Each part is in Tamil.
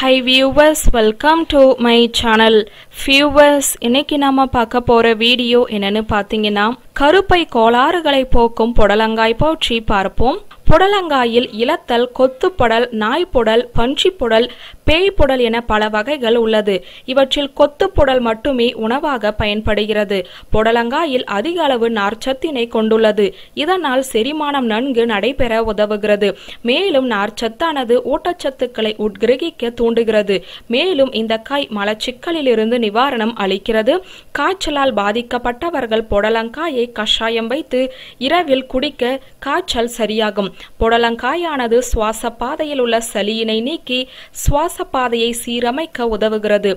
high viewers welcome to my channel viewers இன்னைக்கு நம்ம பார்க்க போகிற வீடியோ என்னன்னு பார்த்தீங்கன்னா கருப்பை கோளாறுகளை போக்கும் புடலங்காய் பற்றி பார்ப்போம் புடலங்காயில் இலத்தல் கொத்துப்படல் நாய்ப்புடல் பன்றிப்புடல் பேய்ப்புடல் என பல வகைகள் உள்ளது இவற்றில் கொத்துப்புடல் மட்டுமே உணவாக பயன்படுகிறது புடலங்காயில் அதிக அளவு நார்ச்சத்தினை கொண்டுள்ளது இதனால் செரிமானம் நன்கு நடைபெற உதவுகிறது மேலும் நார்ச்சத்தானது ஊட்டச்சத்துக்களை உட்கிரகிக்க தூண்டுகிறது மேலும் இந்த காய் மலச்சிக்கலிலிருந்து நிவாரணம் அளிக்கிறது காய்ச்சலால் பாதிக்கப்பட்டவர்கள் புடலங்காயை கஷாயம் வைத்து இரவில் குடிக்க காய்ச்சல் சரியாகும் புடலங்காயானது சுவாச பாதையில் உள்ள சளியினை நீக்கி சுவாச பாதையை சீரமைக்க உதவுகிறது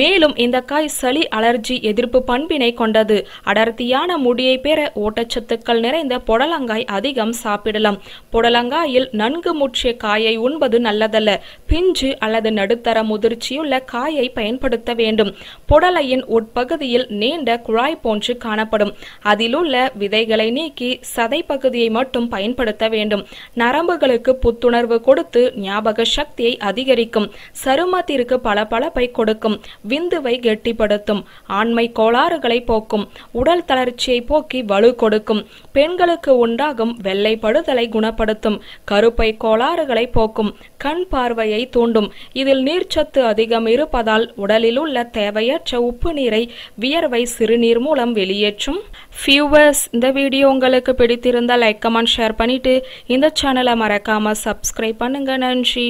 மேலும் இந்த காய் சளி அலர்ஜி எதிர்ப்பு பண்பினை கொண்டது அடர்த்தியான முடியை பெற ஊட்டச்சத்துக்கள் நிறைந்த புடலங்காய் அதிகம் சாப்பிடலாம் புடலங்காயில் நன்கு முற்றிய காயை உண்பது நல்லதல்ல பிஞ்சு அல்லது நடுத்தர முதிர்ச்சியுள்ள காயை பயன்படுத்த வேண்டும் புடலையின் உட்பகுதியில் நீண்ட குழாய் போன்று காணப்படும் அதிலுள்ள விதைகளை நீக்கி சதை பகுதியை மட்டும் பயன்படுத்த வேண்டும் நரம்புகளுக்கு புத்துணர்வு கொடுத்து ஞாபக சக்தியை அதிகரிக்கும் சருமத்திற்கு பல பலப்பை கொடுக்கும் விந்துவை கெட்டிப்படுத்தும் ஆண்மை கோளாறுகளை போக்கும் உடல் தளர்ச்சியை போக்கி வலு கொடுக்கும் பெண்களுக்கு உண்டாகும் வெள்ளைப்படுதலை குணப்படுத்தும் கருப்பை கோளாறுகளை போக்கும் கண் பார்வையை தூண்டும் இதில் நீர்ச்சத்து அதிகம் இருப்பதால் உடலில் உள்ள தேவையற்ற உப்பு நீரை வியர்வை சிறுநீர் மூலம் வெளியேற்றும் ஃபியூவர்ஸ் இந்த வீடியோ உங்களுக்கு பிடித்திருந்தால் லைக் கமெண்ட் ஷேர் பண்ணிட்டு இந்த சேனலை மறக்காம சப்ஸ்கிரைப் பண்ணுங்க நன்றி